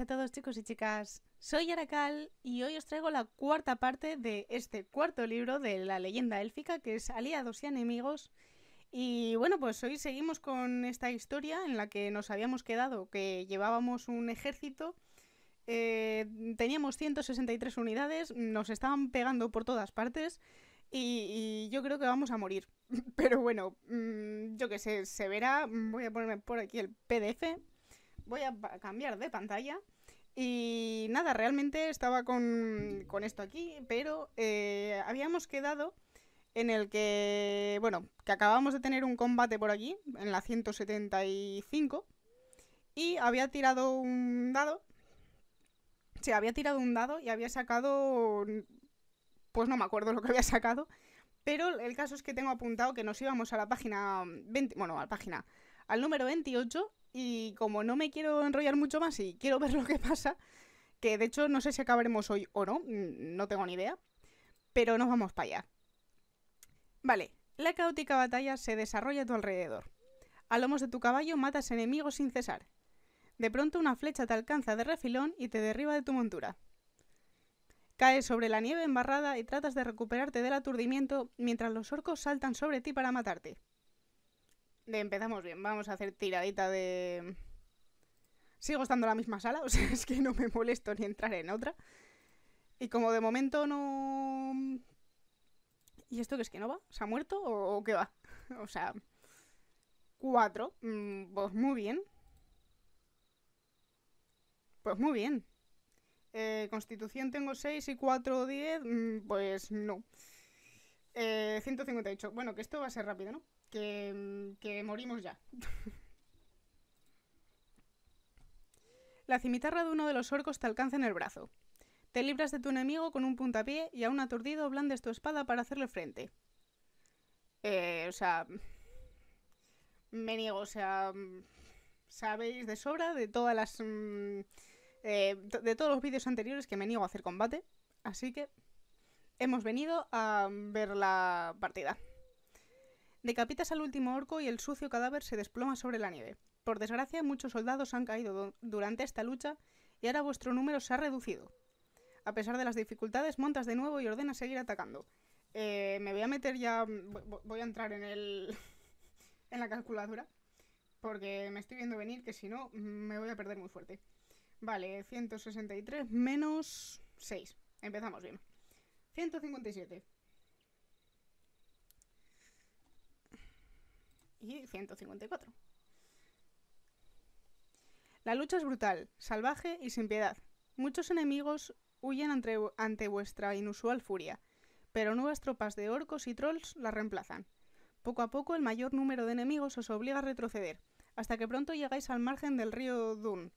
a todos chicos y chicas. Soy Aracal y hoy os traigo la cuarta parte de este cuarto libro de la leyenda élfica que es Aliados y Enemigos. Y bueno, pues hoy seguimos con esta historia en la que nos habíamos quedado, que llevábamos un ejército, eh, teníamos 163 unidades, nos estaban pegando por todas partes y, yo creo que vamos a morir. Pero bueno, mm, yo que sé, se verá, voy a ponerme por aquí el PDF voy a cambiar de pantalla. Y nada, realmente estaba con, esto aquí, pero eh, habíamos quedado en el que, bueno, que acabamos de tener un combate por aquí, en la 175, y había tirado un dado. Sí, había tirado un dado y había sacado... Pues no me acuerdo lo que había sacado, pero el caso es que tengo apuntado que nos íbamos a la página 20, bueno, a la página, al número 28 y como no me quiero enrollar mucho más y quiero ver lo que pasa, que de hecho no sé si acabaremos hoy o no, no tengo ni idea, pero nos vamos para allá. Vale, la caótica batalla se desarrolla a tu alrededor. A lomos de tu caballo matas enemigos sin cesar. De pronto una flecha te alcanza de refilón y te derriba de tu montura. Caes sobre la nieve embarrada y tratas de recuperarte del aturdimiento mientras los orcos saltan sobre ti para matarte. Empezamos bien, vamos a hacer tiradita de... Sigo estando en la misma sala, o sea, es que no me molesto ni entrar en otra. Y como de momento no... ¿Y esto qué es que no va? ¿Se ha muerto o, qué va? o sea... Cuatro. Mm, pues muy bien. Pues muy bien. Eh, constitución tengo seis y 4 10. Mm, pues no. 158. Eh, bueno, que esto va a ser rápido, ¿no? que, que morimos ya. La cimitarra de uno de los orcos te alcanza en el brazo. Te libras de tu enemigo con un puntapié y aún aturdido blandes tu espada para hacerle frente. Eh, o sea... Me niego, o sea... Sabéis de sobra de todas las... Mm, eh, de todos los vídeos anteriores que me niego a hacer combate. Así que... Hemos venido a ver la partida. Decapitas al último orco y el sucio cadáver se desploma sobre la nieve. Por desgracia, muchos soldados han caído durante esta lucha y ahora vuestro número se ha reducido. A pesar de las dificultades, montas de nuevo y ordenas seguir atacando. Eh, me voy a meter ya. Mm, voy a entrar en el. en la calculadora. Porque me estoy viendo venir que si no, me voy a perder muy fuerte. Vale, 163 menos 6. Empezamos bien. 157. 154. La lucha es brutal, salvaje y sin piedad. Muchos enemigos huyen ante, ante vuestra inusual furia, pero nuevas tropas de orcos y trolls la reemplazan. Poco a poco el mayor número de enemigos os obliga a retroceder, hasta que pronto llegáis al margen del río Dun,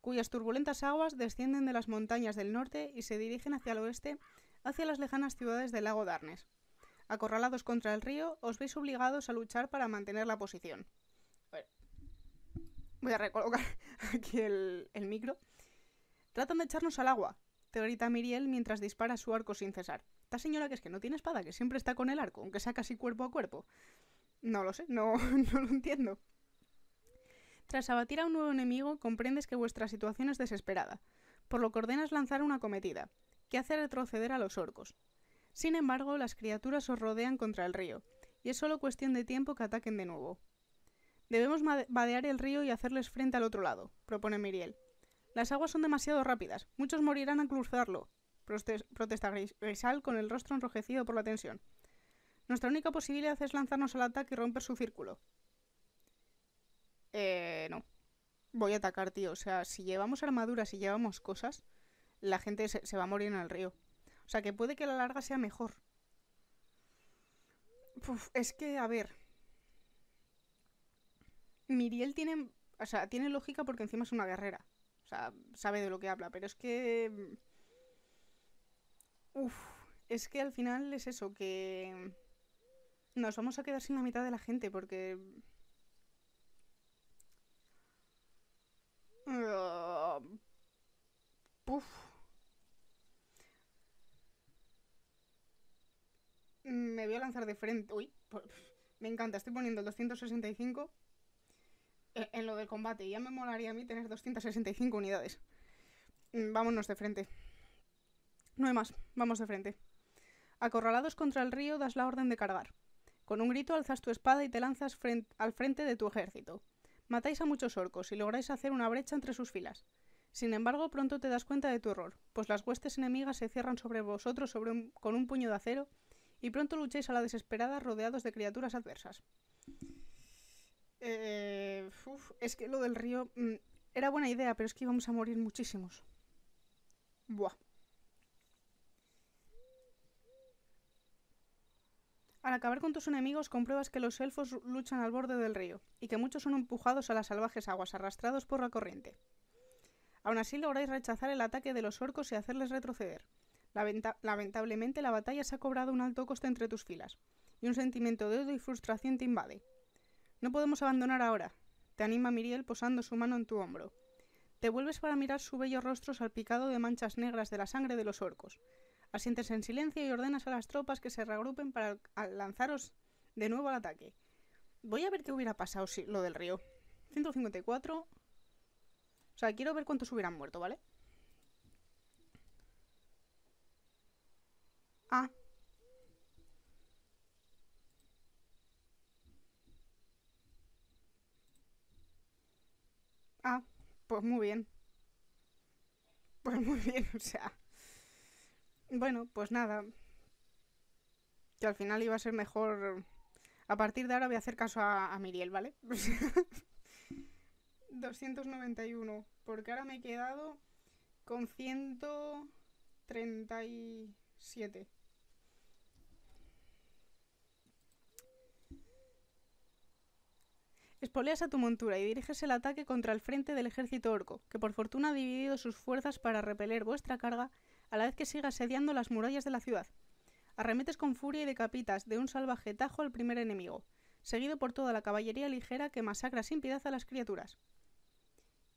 cuyas turbulentas aguas descienden de las montañas del norte y se dirigen hacia el oeste, hacia las lejanas ciudades del lago Darnes acorralados contra el río, os veis obligados a luchar para mantener la posición. voy a recolocar aquí el, micro. Tratan de echarnos al agua, te grita Miriel mientras dispara su arco sin cesar. Esta señora que es que no tiene espada, que siempre está con el arco, aunque sea casi cuerpo a cuerpo. No lo sé, no, no lo entiendo. Tras abatir a un nuevo enemigo, comprendes que vuestra situación es desesperada, por lo que ordenas lanzar una cometida, que hace retroceder a los orcos. Sin embargo, las criaturas os rodean contra el río, y es solo cuestión de tiempo que ataquen de nuevo. Debemos vadear el río y hacerles frente al otro lado, propone Miriel. Las aguas son demasiado rápidas, muchos morirán al cruzarlo, protesta Grisal con el rostro enrojecido por la tensión. Nuestra única posibilidad es lanzarnos al ataque y romper su círculo. Eh, no. Voy a atacar, tío. O sea, si llevamos armaduras si llevamos cosas, la gente se va a morir en el río. O sea, que puede que la larga sea mejor. es que, a ver. Miriel tiene. O sea, tiene lógica porque encima es una guerrera. O sea, sabe de lo que habla, pero es que. Uf, es que al final es eso, que. Nos vamos a quedar sin la mitad de la gente porque. Ah, me voy a lanzar de frente. Uy, me encanta, estoy poniendo el 265 en lo del combate. Ya me molaría a mí tener 265 unidades. Mm, vámonos de frente. No hay más, vamos de frente. Acorralados contra el río, das la orden de cargar. Con un grito alzas tu espada y te lanzas al frente de tu ejército. Matáis a muchos orcos y lográis hacer una brecha entre sus filas. Sin embargo, pronto te das cuenta de tu error, pues las huestes enemigas se cierran sobre vosotros con un puño de acero y pronto luchéis a la desesperada rodeados de criaturas adversas. Eh, es que lo del río mm, era buena idea, pero es que íbamos a morir muchísimos. Buah. Al acabar con tus enemigos compruebas que los elfos luchan al borde del río y que muchos son empujados a las salvajes aguas arrastrados por la corriente. Aún así lográis rechazar el ataque de los orcos y hacerles retroceder lamentablemente la batalla se ha cobrado un alto coste entre tus filas, y un sentimiento de odio y frustración te invade. No podemos abandonar ahora, te anima Miriel posando su mano en tu hombro. Te vuelves para mirar su bello rostro salpicado de manchas negras de la sangre de los orcos. Asientes en silencio y ordenas a las tropas que se reagrupen para lanzaros de nuevo al ataque. Voy a ver qué hubiera pasado si lo del río. 154. O sea, quiero ver cuántos hubieran muerto, ¿vale? Ah. pues muy bien. Pues muy bien, o sea. Bueno, pues nada. Que al final iba a ser mejor. A partir de ahora voy a hacer caso a, a Miriel, ¿vale? 291. Porque ahora me he quedado con 137. Espoleas a tu montura y diriges el ataque contra el frente del ejército orco, que por fortuna ha dividido sus fuerzas para repeler vuestra carga a la vez que sigue asediando las murallas de la ciudad. Arremetes con furia y decapitas de un salvaje tajo al primer enemigo, seguido por toda la caballería ligera que masacra sin piedad a las criaturas.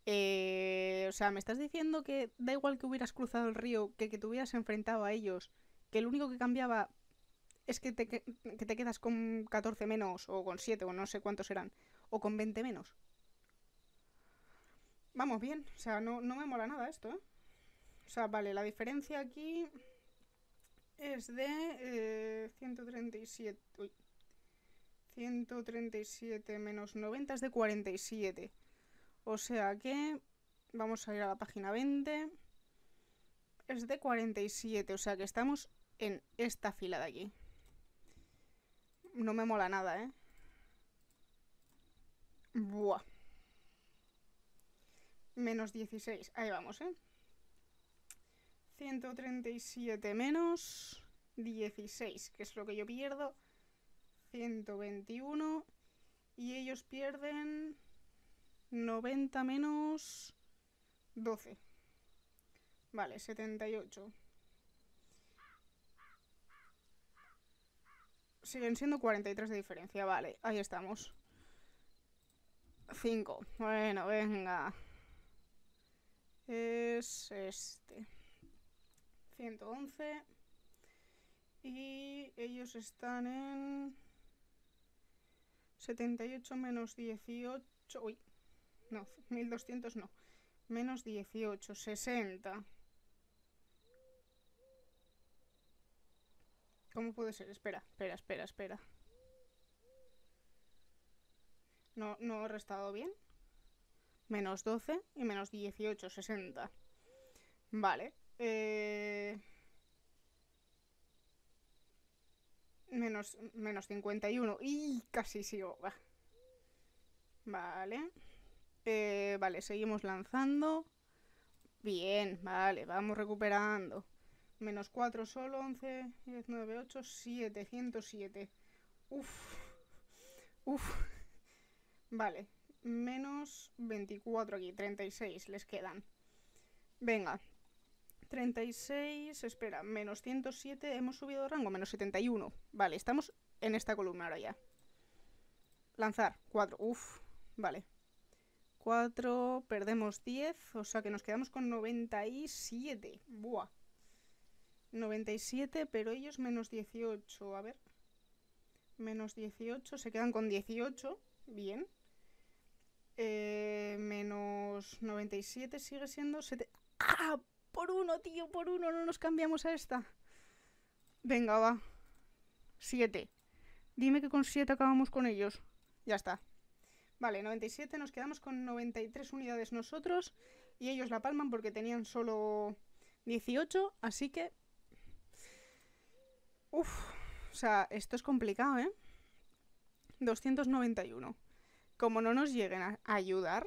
Eh, o sea, me estás diciendo que da igual que hubieras cruzado el río, que que te hubieras enfrentado a ellos, que lo único que cambiaba es que te, que te quedas con 14 menos o con 7 o no sé cuántos eran o con 20 menos. Vamos bien, o sea, no, me mola nada esto, ¿eh? O sea, vale, la diferencia aquí es de 137. Eh, 137 menos 90 es de 47. O sea que vamos a ir a la página 20. Es de 47, o sea que estamos en esta fila de aquí. No me mola nada, ¿eh? Buah. Menos 16. Ahí vamos, ¿eh? 137 menos 16, que es lo que yo pierdo. 121. Y ellos pierden 90 menos 12. Vale, 78. Siguen siendo 43 de diferencia, vale, ahí estamos. 5. Bueno, venga. Es este. 111. Y ellos están en 78 menos 18. Uy, no, 1200 no. Menos 18, 60. ¿Cómo puede ser? Espera, espera, espera, espera. No, he restado bien. Menos 12 y menos 18, 60. Vale. Eh, menos, 51. Y casi sigo. Vale. Eh, vale, seguimos lanzando. Bien, vale, vamos recuperando. Menos 4 solo, 11, 10, 9, 8, 7, 107. Uf. Uf. Vale, menos 24 aquí, 36 les quedan. Venga, 36, espera, menos 107, hemos subido de rango, menos 71. Vale, estamos en esta columna ahora ya. Lanzar, 4, uff, vale. 4, perdemos 10, o sea que nos quedamos con 97. Buah. 97, pero ellos menos 18, a ver. Menos 18, se quedan con 18, bien. Eh, menos 97 sigue siendo... 7... ¡Ah! Por uno, tío, por uno. No nos cambiamos a esta. Venga, va. 7. Dime que con 7 acabamos con ellos. Ya está. Vale, 97, nos quedamos con 93 unidades nosotros y ellos la palman porque tenían solo 18, así que... Uf, o sea, esto es complicado, ¿eh? 291 como no nos lleguen a ayudar,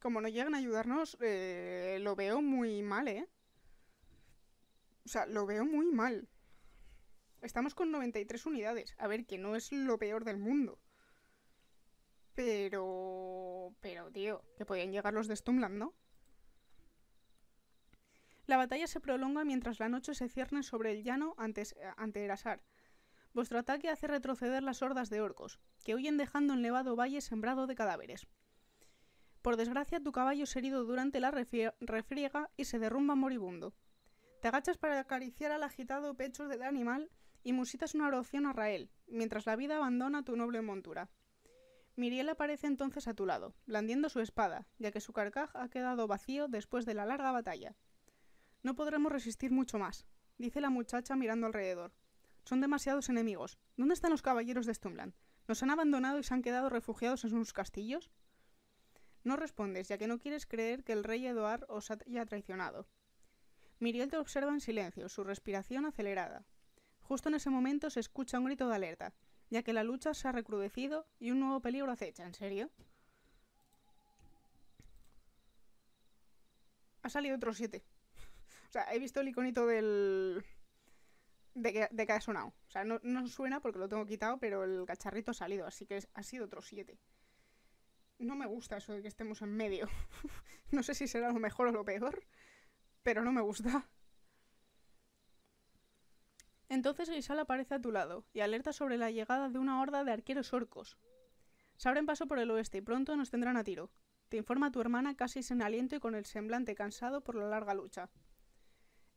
como no lleguen a ayudarnos, eh, lo veo muy mal, ¿eh? O sea, lo veo muy mal. Estamos con 93 unidades. A ver, que no es lo peor del mundo. Pero... Pero, tío, que podían llegar los de Stumland, ¿no? La batalla se prolonga mientras la noche se cierne sobre el llano antes, eh, ante azar. Vuestro ataque hace retroceder las hordas de orcos, que huyen dejando un nevado valle sembrado de cadáveres. Por desgracia, tu caballo es herido durante la refriega y se derrumba moribundo. Te agachas para acariciar al agitado pecho del animal y musitas una oración a Rael, mientras la vida abandona tu noble montura. Miriel aparece entonces a tu lado, blandiendo su espada, ya que su carcaj ha quedado vacío después de la larga batalla. No podremos resistir mucho más, dice la muchacha mirando alrededor. Son demasiados enemigos. ¿Dónde están los caballeros de Stumbland? ¿Nos han abandonado y se han quedado refugiados en sus castillos? No respondes, ya que no quieres creer que el rey Eduard os haya traicionado. Miriel te observa en silencio, su respiración acelerada. Justo en ese momento se escucha un grito de alerta, ya que la lucha se ha recrudecido y un nuevo peligro acecha. ¿En serio? Ha salido otro siete. o sea, he visto el iconito del de que, de ha sonado. O sea, no, no, suena porque lo tengo quitado, pero el cacharrito ha salido, así que ha sido otro 7. No me gusta eso de que estemos en medio. no sé si será lo mejor o lo peor, pero no me gusta. Entonces Grisal aparece a tu lado y alerta sobre la llegada de una horda de arqueros orcos. Se abren paso por el oeste y pronto nos tendrán a tiro. Te informa tu hermana casi sin aliento y con el semblante cansado por la larga lucha.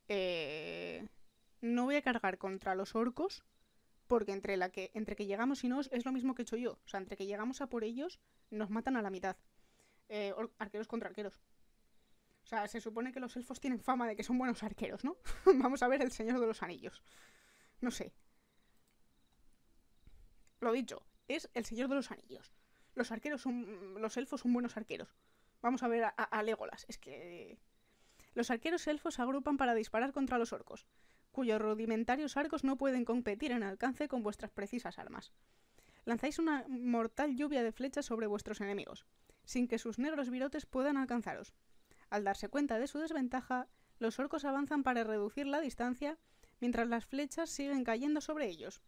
Eh no voy a cargar contra los orcos, porque entre, la que, entre que llegamos y no es lo mismo que he hecho yo. O sea, entre que llegamos a por ellos, nos matan a la mitad. Eh, arqueros contra arqueros. O sea, se supone que los elfos tienen fama de que son buenos arqueros, ¿no? Vamos a ver el Señor de los Anillos. No sé. Lo dicho, es el Señor de los Anillos. Los arqueros son. Los elfos son buenos arqueros. Vamos a ver a, Legolas. Es que. Los arqueros elfos agrupan para disparar contra los orcos cuyos rudimentarios arcos no pueden competir en alcance con vuestras precisas armas. Lanzáis una mortal lluvia de flechas sobre vuestros enemigos, sin que sus negros virotes puedan alcanzaros. Al darse cuenta de su desventaja, los orcos avanzan para reducir la distancia mientras las flechas siguen cayendo sobre ellos.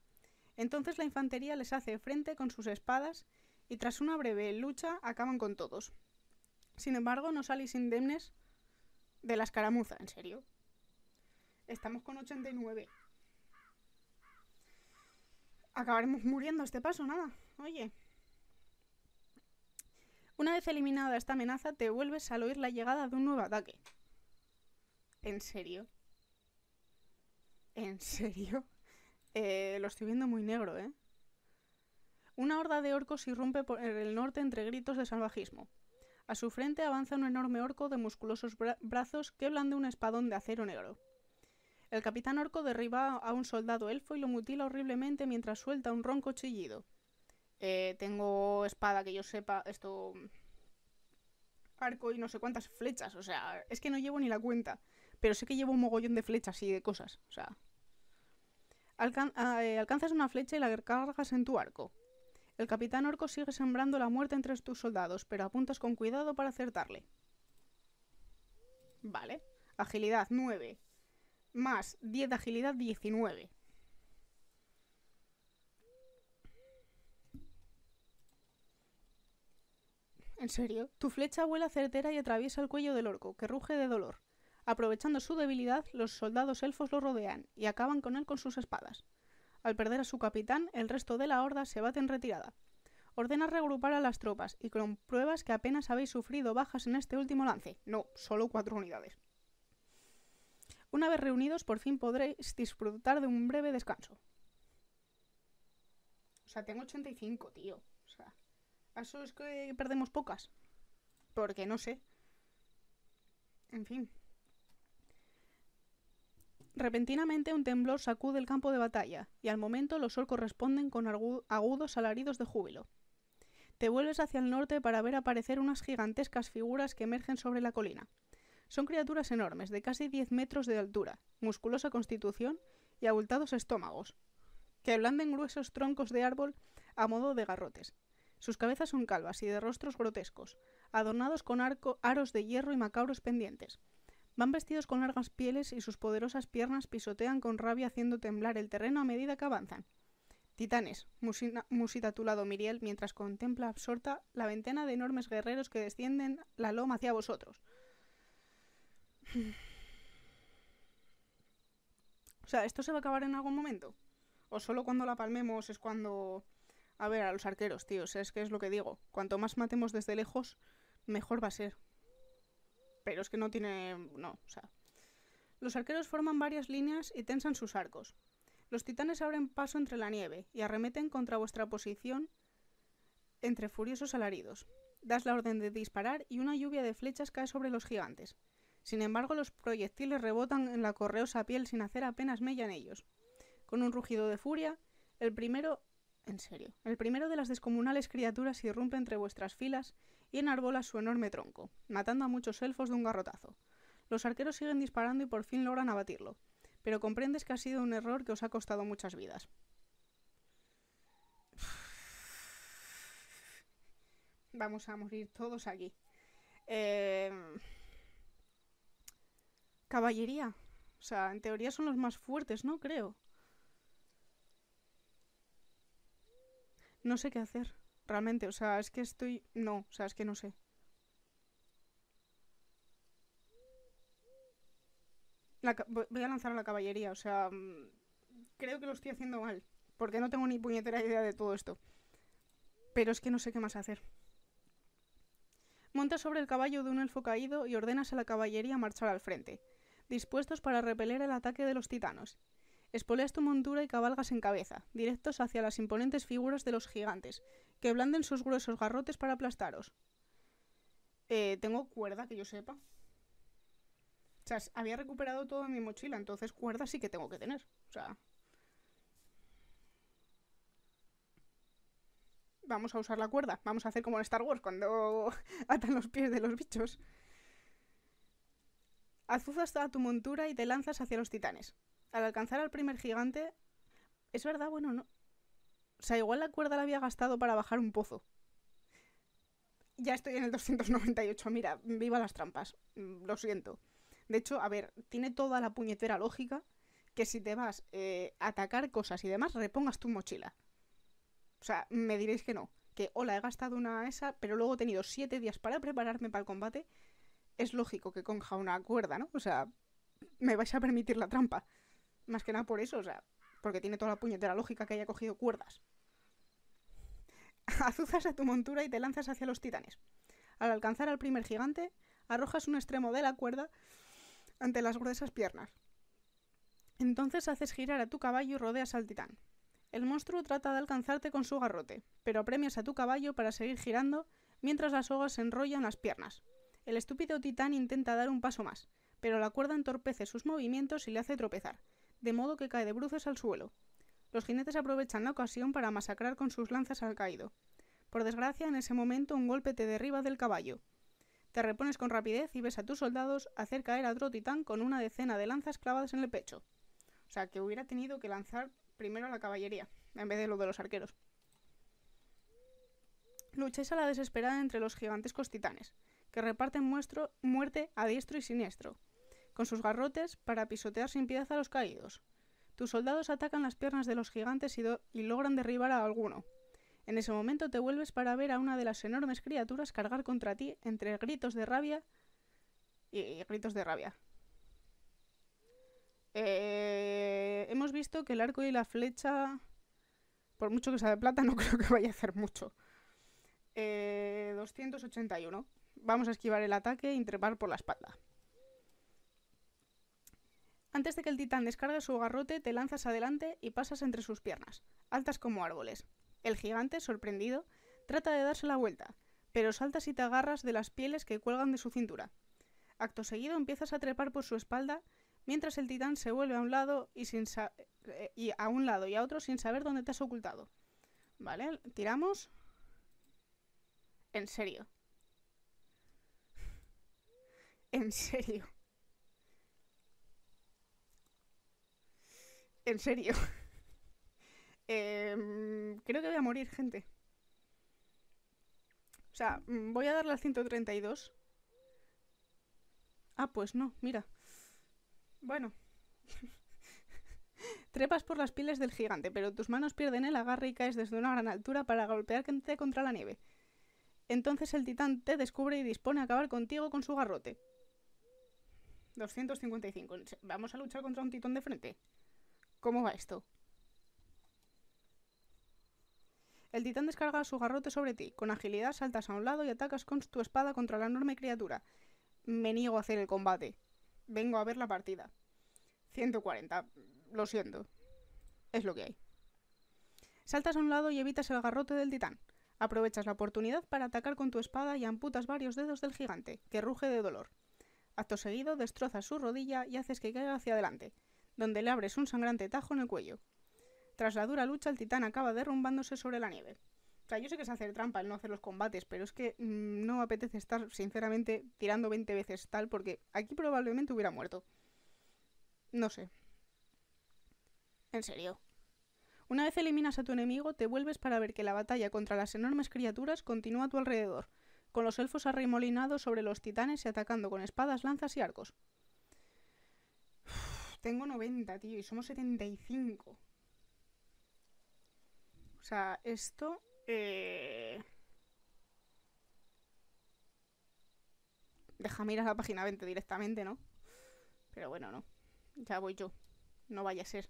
Entonces la infantería les hace frente con sus espadas y tras una breve lucha acaban con todos. Sin embargo, no salís indemnes de la escaramuza, en serio. Estamos con 89. Acabaremos muriendo a este paso, nada. Oye. Una vez eliminada esta amenaza, te vuelves al oír la llegada de un nuevo ataque. ¿En serio? ¿En serio? Eh, lo estoy viendo muy negro, ¿eh? Una horda de orcos irrumpe por el norte entre gritos de salvajismo. A su frente avanza un enorme orco de musculosos brazos que blande un espadón de acero negro. El capitán orco derriba a un soldado elfo y lo mutila horriblemente mientras suelta un ronco chillido. Eh, tengo espada que yo sepa, esto... Arco y no sé cuántas flechas, o sea, es que no llevo ni la cuenta, pero sé que llevo un mogollón de flechas y de cosas, o sea... Ah, eh, alcanzas una flecha y la cargas en tu arco. El capitán orco sigue sembrando la muerte entre tus soldados, pero apuntas con cuidado para acertarle. Vale. Agilidad 9 más 10 de agilidad, 19. En serio, tu flecha vuela certera y atraviesa el cuello del orco, que ruge de dolor. Aprovechando su debilidad, los soldados elfos lo rodean y acaban con él con sus espadas. Al perder a su capitán, el resto de la horda se bate en retirada. Ordena reagrupar a las tropas y con pruebas que apenas habéis sufrido bajas en este último lance. No, solo cuatro unidades. Una vez reunidos, por fin podréis disfrutar de un breve descanso. O sea, tengo 85, tío. O sea, eso es que perdemos pocas. Porque no sé. En fin. Repentinamente un temblor sacude el campo de batalla, y al momento los orcos responden con agudos alaridos de júbilo. Te vuelves hacia el norte para ver aparecer unas gigantescas figuras que emergen sobre la colina. Son criaturas enormes, de casi 10 metros de altura, musculosa constitución y abultados estómagos, que blanden gruesos troncos de árbol a modo de garrotes. Sus cabezas son calvas y de rostros grotescos, adornados con arco, aros de hierro y macabros pendientes. Van vestidos con largas pieles y sus poderosas piernas pisotean con rabia haciendo temblar el terreno a medida que avanzan. Titanes, musita tu lado Miriel mientras contempla absorta la ventana de enormes guerreros que descienden la loma hacia vosotros. O sea, ¿esto se va a acabar en algún momento? ¿O solo cuando la palmemos es cuando... A ver, a los arqueros, tío, es que es lo que digo. Cuanto más matemos desde lejos, mejor va a ser. Pero es que no tiene... No, o sea... Los arqueros forman varias líneas y tensan sus arcos. Los titanes abren paso entre la nieve y arremeten contra vuestra posición entre furiosos alaridos. Das la orden de disparar y una lluvia de flechas cae sobre los gigantes. Sin embargo, los proyectiles rebotan en la correosa piel sin hacer apenas mella en ellos. Con un rugido de furia, el primero, en serio, el primero de las descomunales criaturas irrumpe entre vuestras filas y enarbola su enorme tronco, matando a muchos elfos de un garrotazo. Los arqueros siguen disparando y por fin logran abatirlo, pero comprendes que ha sido un error que os ha costado muchas vidas. Vamos a morir todos aquí. Eh... Caballería. O sea, en teoría son los más fuertes, ¿no? Creo. No sé qué hacer, realmente. O sea, es que estoy... No, o sea, es que no sé. Voy a lanzar a la caballería, o sea... Mm, creo que lo estoy haciendo mal. Porque no tengo ni puñetera idea de todo esto. Pero es que no sé qué más hacer. Monta sobre el caballo de un elfo caído y ordenas a la caballería marchar al frente dispuestos para repeler el ataque de los titanos. Espoleas tu montura y cabalgas en cabeza, directos hacia las imponentes figuras de los gigantes, que blanden sus gruesos garrotes para aplastaros. Eh, tengo cuerda, que yo sepa. O sea, había recuperado toda mi mochila, entonces cuerda sí que tengo que tener. O sea... Vamos a usar la cuerda. Vamos a hacer como en Star Wars cuando atan los pies de los bichos. Azuzas a tu montura y te lanzas hacia los titanes. Al alcanzar al primer gigante... Es verdad, bueno, no... O sea, igual la cuerda la había gastado para bajar un pozo. Ya estoy en el 298, mira, viva las trampas. Mm, lo siento. De hecho, a ver, tiene toda la puñetera lógica que si te vas eh, a atacar cosas y demás, repongas tu mochila. O sea, me diréis que no. Que hola, he gastado una esa, pero luego he tenido siete días para prepararme para el combate es lógico que conja una cuerda, ¿no? O sea, me vais a permitir la trampa. Más que nada por eso, o sea, porque tiene toda la puñetera lógica que haya cogido cuerdas. Azuzas a tu montura y te lanzas hacia los titanes. Al alcanzar al primer gigante, arrojas un extremo de la cuerda ante las gruesas piernas. Entonces haces girar a tu caballo y rodeas al titán. El monstruo trata de alcanzarte con su garrote, pero apremias a tu caballo para seguir girando mientras las hojas se enrollan las piernas. El estúpido titán intenta dar un paso más, pero la cuerda entorpece sus movimientos y le hace tropezar, de modo que cae de bruces al suelo. Los jinetes aprovechan la ocasión para masacrar con sus lanzas al caído. Por desgracia, en ese momento un golpe te derriba del caballo. Te repones con rapidez y ves a tus soldados hacer caer a otro titán con una decena de lanzas clavadas en el pecho. O sea, que hubiera tenido que lanzar primero a la caballería, en vez de lo de los arqueros. Lucháis a la desesperada entre los gigantescos titanes que reparten muestro, muerte a diestro y siniestro, con sus garrotes para pisotear sin piedad a los caídos. Tus soldados atacan las piernas de los gigantes y, logran derribar a alguno. En ese momento te vuelves para ver a una de las enormes criaturas cargar contra ti entre gritos de rabia y, gritos de rabia. Eh, hemos visto que el arco y la flecha, por mucho que sea de plata, no creo que vaya a hacer mucho. Eh, 281. Vamos a esquivar el ataque y e trepar por la espalda. Antes de que el titán descargue su garrote, te lanzas adelante y pasas entre sus piernas, altas como árboles. El gigante, sorprendido, trata de darse la vuelta, pero saltas y te agarras de las pieles que cuelgan de su cintura. Acto seguido empiezas a trepar por su espalda, mientras el titán se vuelve a un lado y, eh, a un lado y a otro sin saber dónde te has ocultado. ¿Vale? Tiramos. En serio. En serio. En serio. Em, creo que voy a morir, gente. O sea, mm, voy a darle al 132. Ah, pues no, mira. Bueno. Trepas por las pieles del gigante, pero tus manos pierden el agarre y caes desde una gran altura para golpear contra la nieve. Entonces el titán te descubre y dispone a acabar contigo con su garrote. 255. Vamos a luchar contra un titón de frente. ¿Cómo va esto? El titán descarga su garrote sobre ti. Con agilidad saltas a un lado y atacas con tu espada contra la enorme criatura. Me niego a hacer el combate. Vengo a ver la partida. 140. Lo siento. Es lo que hay. Saltas a un lado y evitas el garrote del titán. Aprovechas la oportunidad para atacar con tu espada y amputas varios dedos del gigante, que ruge de dolor. Acto seguido, destrozas su rodilla y haces que caiga hacia adelante, donde le abres un sangrante tajo en el cuello. Tras la dura lucha, el titán acaba derrumbándose sobre la nieve. O sea, yo sé que es hacer trampa el no hacer los combates, pero es que mm, no apetece estar, sinceramente, tirando 20 veces tal, porque aquí probablemente hubiera muerto. No sé. En serio. Una vez eliminas a tu enemigo, te vuelves para ver que la batalla contra las enormes criaturas continúa a tu alrededor, con los elfos arremolinados sobre los titanes y atacando con espadas, lanzas y arcos. tengo 90, tío, y somos 75. O sea, esto... Eh, deja Déjame a la página 20 directamente, ¿no? Pero bueno, no. Ya voy yo. No vaya a ser.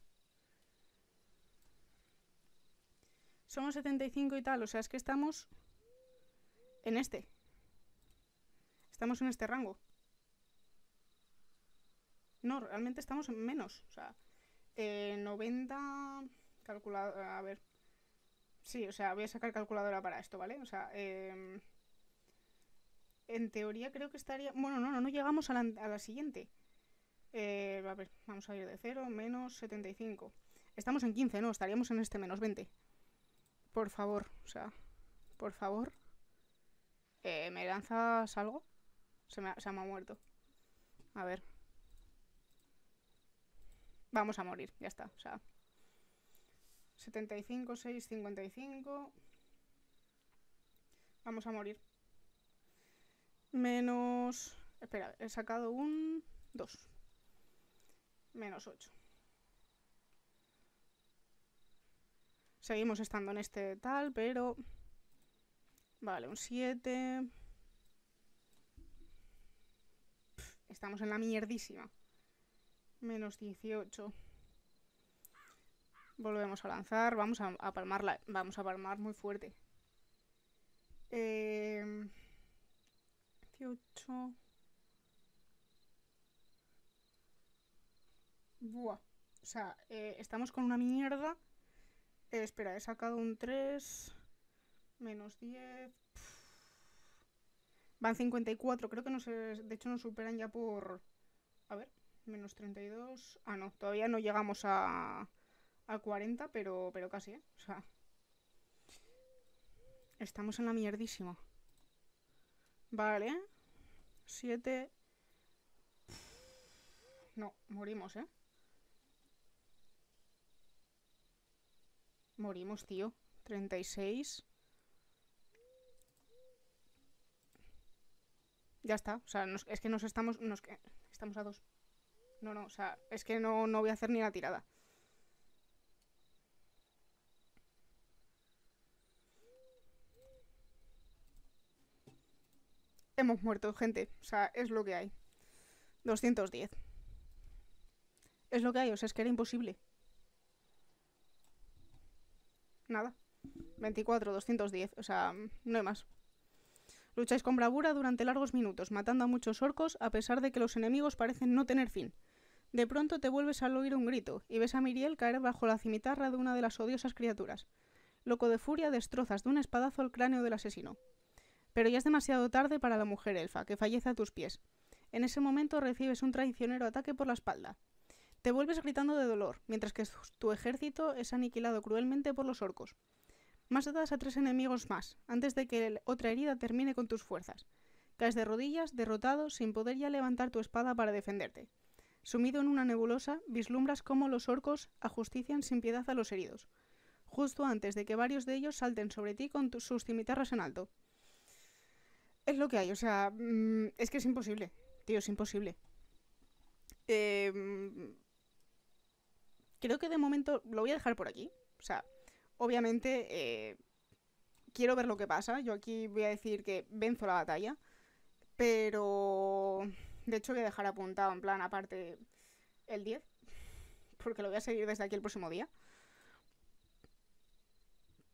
Somos 75 y tal, o sea, es que estamos en este. Estamos en este rango. No, realmente estamos en menos. O sea, 90... Eh, calculadora, a ver. Sí, o sea, voy a sacar calculadora para esto, ¿vale? O sea, em, en teoría creo que estaría... Bueno, no, no, no llegamos a la, siguiente. Eh, a ver, vamos a ir de 0, menos 75. Estamos en 15, ¿no? Estaríamos en este menos 20. Por favor, o sea, por favor. ¿Me lanzas algo? Se me, ha, muerto. A ver. Vamos a morir, ya está. O sea. 75, 6, 55. Vamos a morir. Menos... Espera, he sacado un 2. Menos 8. Seguimos estando en este tal, pero... Vale, un 7. Estamos en la mierdísima. Menos 18. Volvemos a lanzar. Vamos a, a palmarla. Vamos a palmar muy fuerte. Eh, em, 18. Buah. O sea, eh, estamos con una mierda. Eh, espera, he sacado un 3 menos 10. Van 54, creo que no se, de hecho nos superan ya por, a ver, menos 32. Ah, no, todavía no llegamos a, 40, pero, pero casi, ¿eh? O sea, estamos en la mierdísima. Vale, 7. No, morimos, ¿eh? Morimos, tío. 36. Ya está. O sea, es que nos estamos. estamos a dos. No, no, o sea, es que no, voy a hacer ni la tirada. Hemos muerto, gente. O sea, es lo que hay. 210. Es lo que hay, o sea, es que era imposible. Nada. 24, 210. O sea, no hay más. Lucháis con bravura durante largos minutos, matando a muchos orcos, a pesar de que los enemigos parecen no tener fin. De pronto te vuelves al oír un grito, y ves a Miriel caer bajo la cimitarra de una de las odiosas criaturas. Loco de furia, destrozas de un espadazo el cráneo del asesino. Pero ya es demasiado tarde para la mujer elfa, que fallece a tus pies. En ese momento recibes un traicionero ataque por la espalda. Te vuelves gritando de dolor, mientras que tu ejército es aniquilado cruelmente por los orcos más atadas a tres enemigos más, antes de que otra herida termine con tus fuerzas. Caes de rodillas, derrotado, sin poder ya levantar tu espada para defenderte. Sumido en una nebulosa, vislumbras cómo los orcos ajustician sin piedad a los heridos, justo antes de que varios de ellos salten sobre ti con sus cimitarras en alto. Es lo que hay, o sea, mm, es que es imposible, tío, es imposible. Em, creo que de momento lo voy a dejar por aquí, o sea, obviamente, eh, quiero ver lo que pasa. Yo aquí voy a decir que venzo la batalla, pero de hecho voy a dejar apuntado en plan aparte el 10, porque lo voy a seguir desde aquí el próximo día.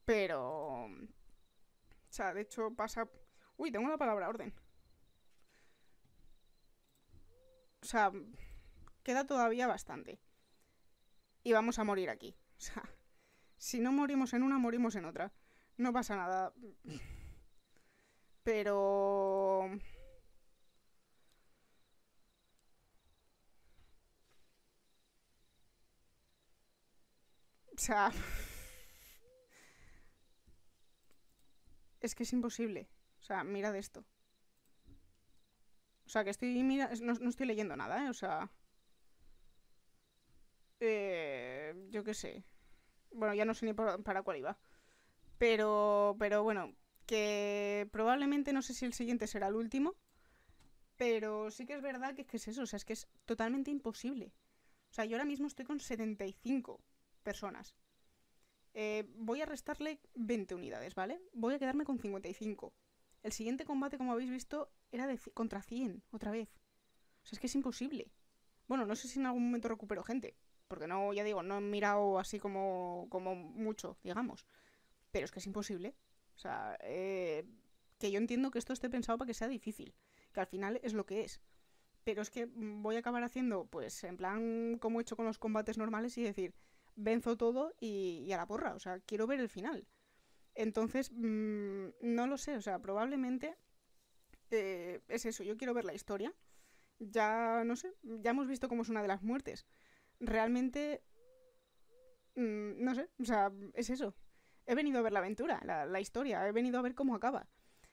Pero... O sea, de hecho pasa... Uy, tengo una palabra orden. O sea, queda todavía bastante. Y vamos a morir aquí. O sea, si no morimos en una, morimos en otra. No pasa nada. Pero... O sea... Es que es imposible. O sea, mirad esto. O sea, que estoy... Mira, no, no estoy leyendo nada, ¿eh? O sea... Eh, yo qué sé. Bueno, ya no sé ni para cuál iba. Pero, pero bueno, que probablemente no sé si el siguiente será el último. Pero sí que es verdad que es eso, o sea, es que es totalmente imposible. O sea, yo ahora mismo estoy con 75 personas. Eh, voy a restarle 20 unidades, ¿vale? Voy a quedarme con 55. El siguiente combate, como habéis visto, era contra 100, otra vez. O sea, es que es imposible. Bueno, no sé si en algún momento recupero gente, porque no, ya digo, no he mirado así como, como mucho, digamos. Pero es que es imposible. O sea, eh, que yo entiendo que esto esté pensado para que sea difícil, que al final es lo que es. Pero es que voy a acabar haciendo, pues, en plan como he hecho con los combates normales y decir, venzo todo y, a la porra. O sea, quiero ver el final. Entonces, mm, no lo sé. O sea, probablemente eh, es eso. Yo quiero ver la historia. Ya, no sé, ya hemos visto cómo es una de las muertes realmente, mm, no sé, o sea, es eso. He venido a ver la aventura, la, la, historia, he venido a ver cómo acaba.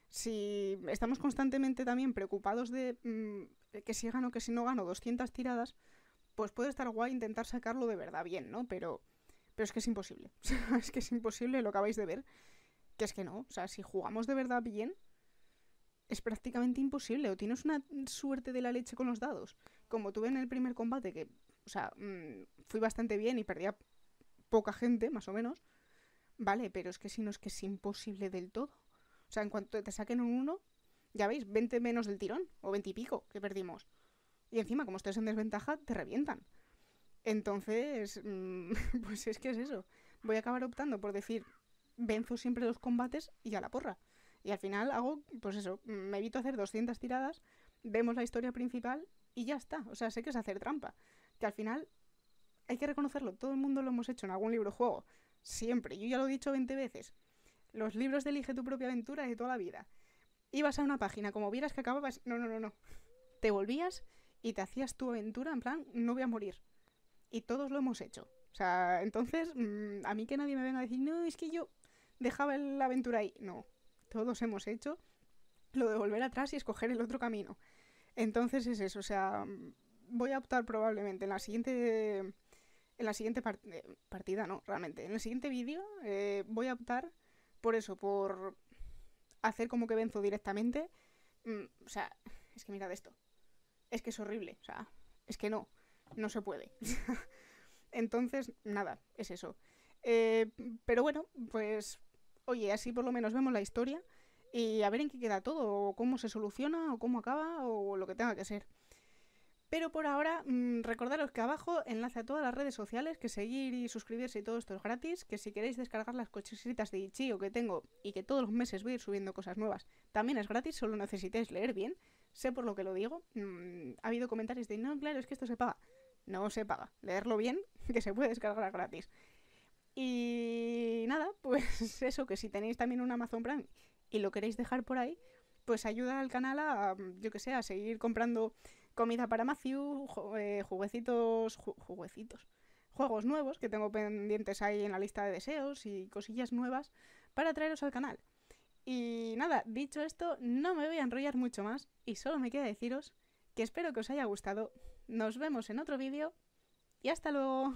Si estamos constantemente también preocupados de mm, que si gano, que si no gano 200 tiradas, pues puede estar guay intentar sacarlo de verdad bien, ¿no? Pero, pero es que es imposible. es que es imposible lo que acabáis de ver. Que es que no. O sea, si jugamos de verdad bien, es prácticamente imposible. O tienes una suerte de la leche con los dados, como tuve en el primer combate, que o sea, mm, fui bastante bien y perdía poca gente, más o menos. Vale, pero es que si no es que es imposible del todo. O sea, en cuanto te saquen un 1, ya veis, 20 menos del tirón, o 20 y pico que perdimos. Y encima, como estés en desventaja, te revientan. Entonces, mm, pues es que es eso. Voy a acabar optando por decir, venzo siempre los combates y a la porra. Y al final hago, pues eso, me evito hacer 200 tiradas, vemos la historia principal y ya está. O sea, sé que es hacer trampa que al final hay que reconocerlo, todo el mundo lo hemos hecho en algún libro juego, siempre, yo ya lo he dicho 20 veces, los libros de Elige tu propia aventura de toda la vida. Ibas a una página, como vieras que acababas, no, no, no, no, te volvías y te hacías tu aventura en plan, no voy a morir. Y todos lo hemos hecho. O sea, entonces, mm, a mí que nadie me venga a decir, no, es que yo dejaba la aventura ahí. No, todos hemos hecho lo de volver atrás y escoger el otro camino. Entonces es eso, o sea, voy a optar probablemente en la siguiente. En la siguiente eh, partida, no, realmente. En el siguiente vídeo eh, voy a optar por eso, por hacer como que venzo directamente. Mm, o sea, es que mirad esto. Es que es horrible. O sea, es que no. No se puede. Entonces, nada, es eso. Eh, pero bueno, pues oye, así por lo menos vemos la historia y a ver en qué queda todo, o cómo se soluciona, o cómo acaba, o lo que tenga que ser. Pero por ahora, mm, recordaros que abajo enlace a todas las redes sociales, que seguir y suscribirse y todo esto es gratis, que si queréis descargar las cochesitas de Ichio que tengo y que todos los meses voy a ir subiendo cosas nuevas, también es gratis, solo necesitáis leer bien. Sé por lo que lo digo. Mm, ha habido comentarios de, no, claro, es que esto se paga. No se paga. Leerlo bien, que se puede descargar gratis. Y nada, pues eso, que si tenéis también un Amazon Prime y lo queréis dejar por ahí, pues ayuda al canal a, yo que sé, a seguir comprando Comida para Matthew, eh, juguecitos, juguecitos, juegos nuevos que tengo pendientes ahí en la lista de deseos y cosillas nuevas para traeros al canal. Y nada, dicho esto, no me voy a enrollar mucho más y solo me queda deciros que espero que os haya gustado. Nos vemos en otro vídeo y hasta luego.